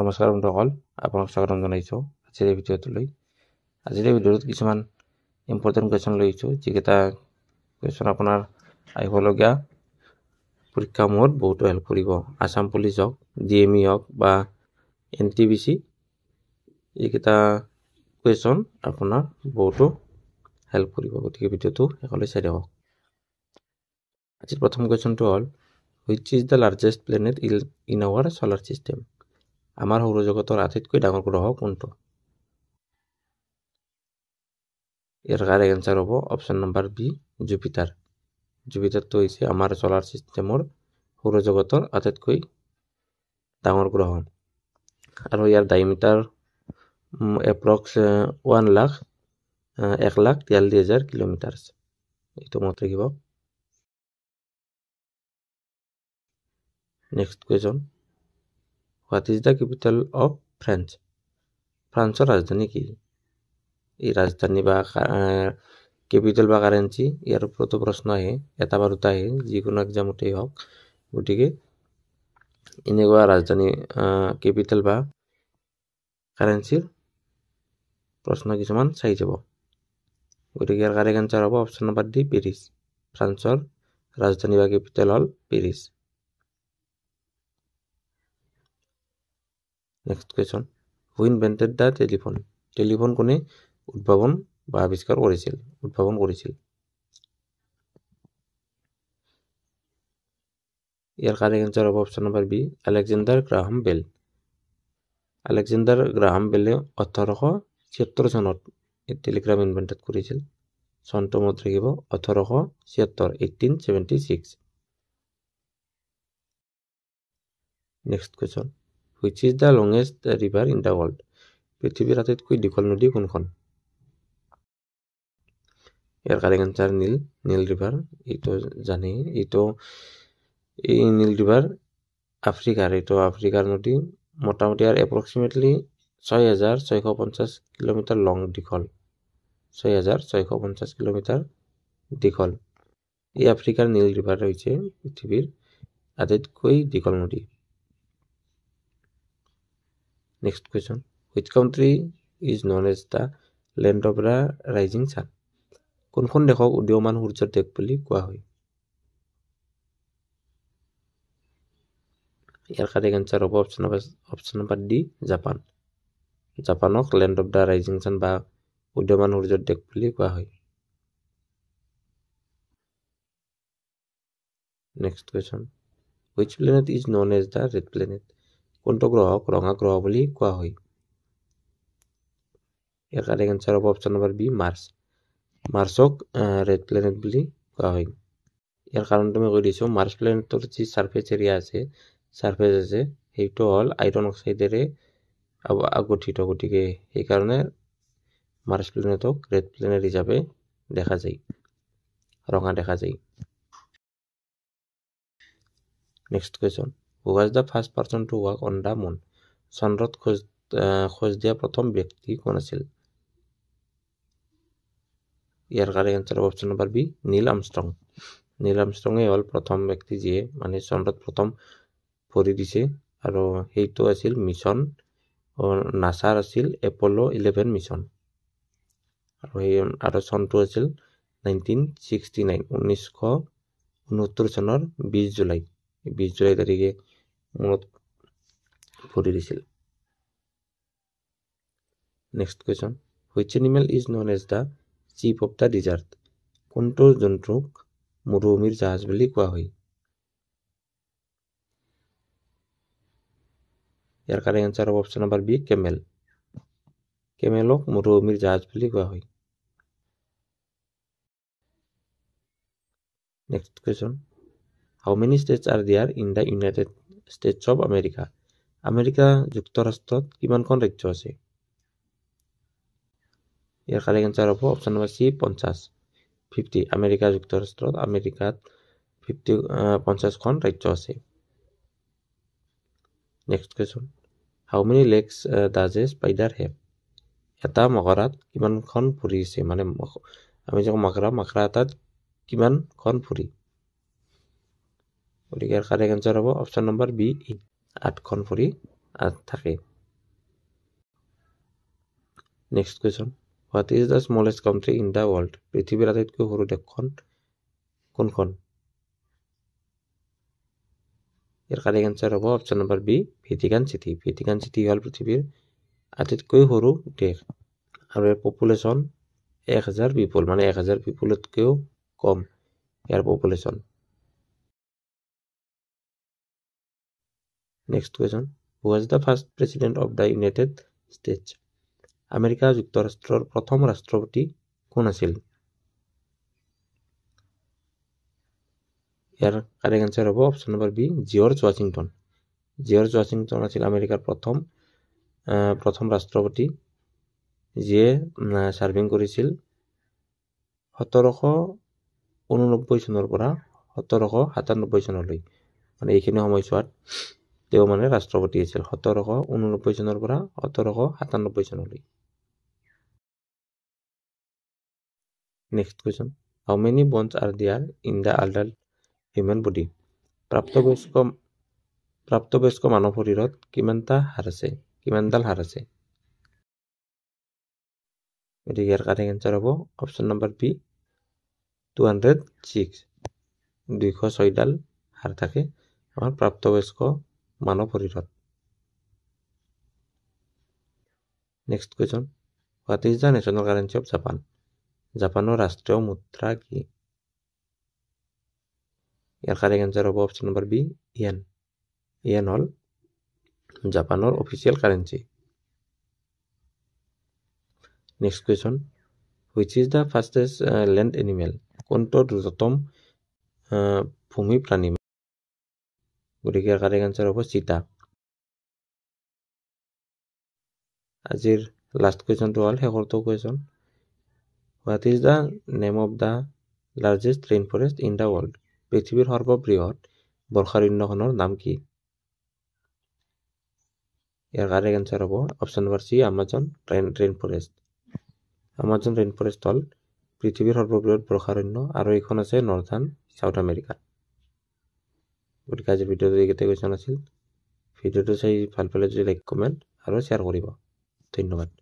নমস্কাৰ বন্ধুসকল আপোনাক স্বাগতম জনাইছোঁ আজিৰ ভিডিঅ'টোলৈ আজিৰ ভিডিঅ'টোত কিছুমান ইম্পৰ্টেণ্ট কুৱেশ্যন লৈছোঁ যিকেইটা কুৱেশ্যন আপোনাৰ আহিবলগীয়া পৰীক্ষাসমূহত বহুতো হেল্প কৰিব আছাম পুলিচ হওক ডি এম ই হওক বা এন টি বি চি এইকেইটা কুৱেশ্যন আপোনাৰ বহুতো হেল্প কৰিব গতিকে ভিডিঅ'টো সেইকলৈ চাই দিয়ক আজিৰ প্ৰথম কুৱেশ্যনটো হ'ল which is the largest planet ইল ইন আৱাৰ চ'লাৰ ছিষ্টেম আমাৰ সৌৰজগতৰ আটাইতকৈ ডাঙৰ গ্ৰহ কোনটো ইয়াৰ কাৰ এনচাৰ হ'ব অপশ্যন নম্বৰ বি জুপিটাৰ জুপিটাৰটো হৈছে আমাৰ চলাৰ ছিষ্টেমৰ সৌৰজগতৰ আটাইতকৈ ডাঙৰ গ্ৰহ আৰু ইয়াৰ ডাইমিটাৰ এপ্ৰক্স ওৱান লাখ এক লাখ তিয়াল্লিছ হাজাৰ কিলোমিটাৰ এইটো মনত ৰাখিব next question what is the capital of France ফ্ৰান্সৰ ৰাজধানী কি এই ৰাজধানী বা কেপিটেল বা কাৰেঞ্চি ইয়াৰ ওপৰতো প্ৰশ্ন আহে এটা বা দুটা আহে যিকোনো একজামতেই হওক গতিকে এনেকুৱা ৰাজধানী কেপিটেল বা কাৰেঞ্চিৰ প্ৰশ্ন কিছুমান চাই যাব গতিকে ইয়াৰ কাৰেক এঞ্চাৰ হ'ব অপশ্যন নম্বৰ ডি পেৰিছ ফ্ৰান্সৰ ৰাজধানী বা কেপিটেল হ'ল Paris next question who invented the telephone telephone কোনে উদ্ভাৱন বা আৱিষ্কাৰ কৰিছিল উদ্ভাৱন কৰিছিল ইয়াৰ কাৰেক্ট এঞ্চাৰ হ'ব option number B Alexander Graham Bell Alexander Graham বেলে ওঠৰশ ছিয়ত্তৰ চনত এই টেলিগ্ৰাম ইনভেণ্টেড কৰিছিল চনটো মত থাকিব ওঠৰশ ছিয়াত্তৰ eighteen seventy six next question which is the longest river in the world পৃথিৱীৰ আটাইতকৈ দীঘল নদী কোনখন ইয়াৰ correct answer Nile Nile river এইটো জানেই এইটো এই নীল ৰিভাৰ আফ্ৰিকাৰ এইটো আফ্ৰিকাৰ নদী মোটামুটি আৰু এপ্ৰক্সিমেটলি ছয় হেজাৰ ছয়শ পঞ্চাছ কিলোমিটাৰ লং দীঘল ছয় হেজাৰ ছয়শ পঞ্চাছ কিলোমিটাৰ দীঘল ই আফ্ৰিকাৰ নীল ৰিভাৰ হৈছে পৃথিৱীৰ আটাইতকৈ দীঘল নদী next question which country is known as the land of the rising sun কোনখন দেশক উদীয়মান সূৰ্যৰ দেশ বুলি কোৱা হয় ইয়াৰ কাৰণে এনচাৰ হ'ব option option number D Japan জাপানক land of the rising sun বা উদীয়মান সূৰ্যৰ দেশ বুলি কোৱা হয় next question which planet is known as the red planet কোনটো গ্ৰহক ৰঙা গ্ৰহ বুলি কোৱা হয় ইয়াৰ কাৰেক্ট এনচাৰ হ'ব অপশ্যন নম্বৰ বি মাৰ্চ মাৰ্চক ৰেড প্লেনেট বুলি কোৱা হয় ইয়াৰ কাৰণটো মই কৈ দিছোঁ মাৰ্চ প্লেনেটৰ যি ছাৰ্ফেচ এৰিয়া আছে ছাৰ্ফেচ আছে সেইটো হ'ল আইৰণ অক্সাইডেৰে আগঠিত গতিকে সেইকাৰণে মাৰ্চ প্লেনেটক ৰেড প্লেনেট হিচাপে দেখা যায় ৰঙা দেখা যায় next question was the first person to walk on the moon চন্দ্ৰত খোজ খোজ দিয়া প্ৰথম ব্যক্তি কোন আছিল ইয়াৰ কাৰণে answer option number B Neil Armstrong Neil আমষ্ট্ৰঙেই হ'ল প্ৰথম ব্যক্তি যিয়ে মানে চন্দ্ৰত প্ৰথম ভৰি দিছে আৰু সেইটো আছিল মিছন নাচাৰ আছিল এপল' ইলেভেন মিছন আৰু সেই আৰু চনটো আছিল নাইনটিন ছিক্সটি নাইন ঊনৈছশ ঊনসত্তৰ চনৰ বিছ জুলাই বিছ জুলাই তাৰিখে মূৰত ভৰি দিছিল next question which animal is known as the ship of the desert কোনটো জন্তুক মৰুভূমিৰ জাহাজ বুলি কোৱা হয় ইয়াৰ কাৰণে এনচাৰ হ'ব অপশ্যন নম্বৰ বি কেমেল কেমেলক মৰুভূমিৰ জাহাজ বুলি কোৱা হয় next question how many states are there in the United States of America America যুক্তৰাষ্ট্ৰত কিমানখন ৰাজ্য আছে ইয়াৰ কাৰেক্ট এঞ্চাৰ হ'ব অপশ্যন নম্বৰ চি পঞ্চাছ ফিফটি আমেৰিকা যুক্তৰাষ্ট্ৰত আমেৰিকাত ফিফটি পঞ্চাছখন ৰাজ্য আছে next question how many legs does a have এটা মকৰাত কিমানখন ফুৰিছে মানে আমি যে মাকৰা মাকৰা এটাত কিমানখন ফুৰি গতিকে ইয়াৰ কাৰেক্ট এনচাৰ হ'ব অপশ্যন নম্বৰ বি ই আঠখন ভৰি আঠ থাকে next question what is the smallest country in the world পৃথিৱীৰ আটাইতকৈ সৰু দেশখন কোনখন ইয়াৰ কাৰেক্ট এনচাৰ হ'ব option number B Vatican City Vatican City হ'ল পৃথিৱীৰ আটাইতকৈ সৰু দেশ আৰু ইয়াৰ পপুলেশ্যন এক হাজাৰ পিপুল মানে এক হাজাৰ পিপুলতকৈও কম ইয়াৰ population next question who was the first president of the United States America যুক্তৰাষ্ট্ৰৰ প্ৰথম ৰাষ্ট্ৰপতি কোন আছিল ইয়াৰ কাৰেক্ট এনচাৰ হ'ব option number B George Washington George Washington আছিল আমেৰিকাৰ প্ৰথম প্ৰথম ৰাষ্ট্ৰপতি যিয়ে ছাৰ্ভিং কৰিছিল সোতৰশ ঊনানব্বৈ চনৰ পৰা সোতৰশ সাতানব্বৈ চনলৈ মানে এইখিনি সময়ছোৱাত তেওঁ মানে ৰাষ্ট্ৰপতি আছিল সোতৰশ ঊনব্বৈ চনৰ পৰা সোতৰশ সাতানব্বৈ চনলৈ next question how many bones are there in the adult human body প্ৰাপ্তবয়স্ক প্ৰাপ্তবয়স্ক মানুহ শৰীৰত কিমানটা হাৰ আছে কিমানডাল হাৰ আছে গতিকে ইয়াৰ কাৰেক্ট এঞ্চাৰ হ'ব option number B two hundred six দুশ ছয়ডাল হাৰ থাকে আমাৰ প্ৰাপ্তবয়স্ক মানৱ শৰীৰত next question what is the national currency of Japan জাপানৰ ৰাষ্ট্ৰীয় মুদ্ৰা কি ইয়াৰ কাৰেক্ট এঞ্চাৰ হ'ব option number B yen yen হ'ল জাপানৰ official currency next question which is the fastest land animal কোনটো দ্ৰুততম ভূমি প্ৰাণী গতিকে কাৰেক্ট এনচাৰ হ'ব চিতা আজিৰ লাষ্ট কুৱেশ্যনটো হ'ল শেষৰটো question what is the name of the largest rainforest in the world পৃথিৱীৰ সৰ্ববৃহৎ বৰ্ষাৰণ্যখনৰ নাম কি ইয়াৰ কাৰেক্ট এনচাৰ হ'ব option number C Amazon rainforest Amazon rainforest হ'ল পৃথিৱীৰ সৰ্ববৃহৎ বৰ্ষাৰণ্য আৰু এইখন আছে নৰ্থাৰ্ণ ছাউথ আমেৰিকাত গতিকে আজিৰ ভিডিঅ'টো এইকেইটা কুৱেশ্যন আছিল ভিডিঅ'টো চাই ভাল পালে যদি লাইক কমেণ্ট আৰু শ্বেয়াৰ কৰিব ধন্যবাদ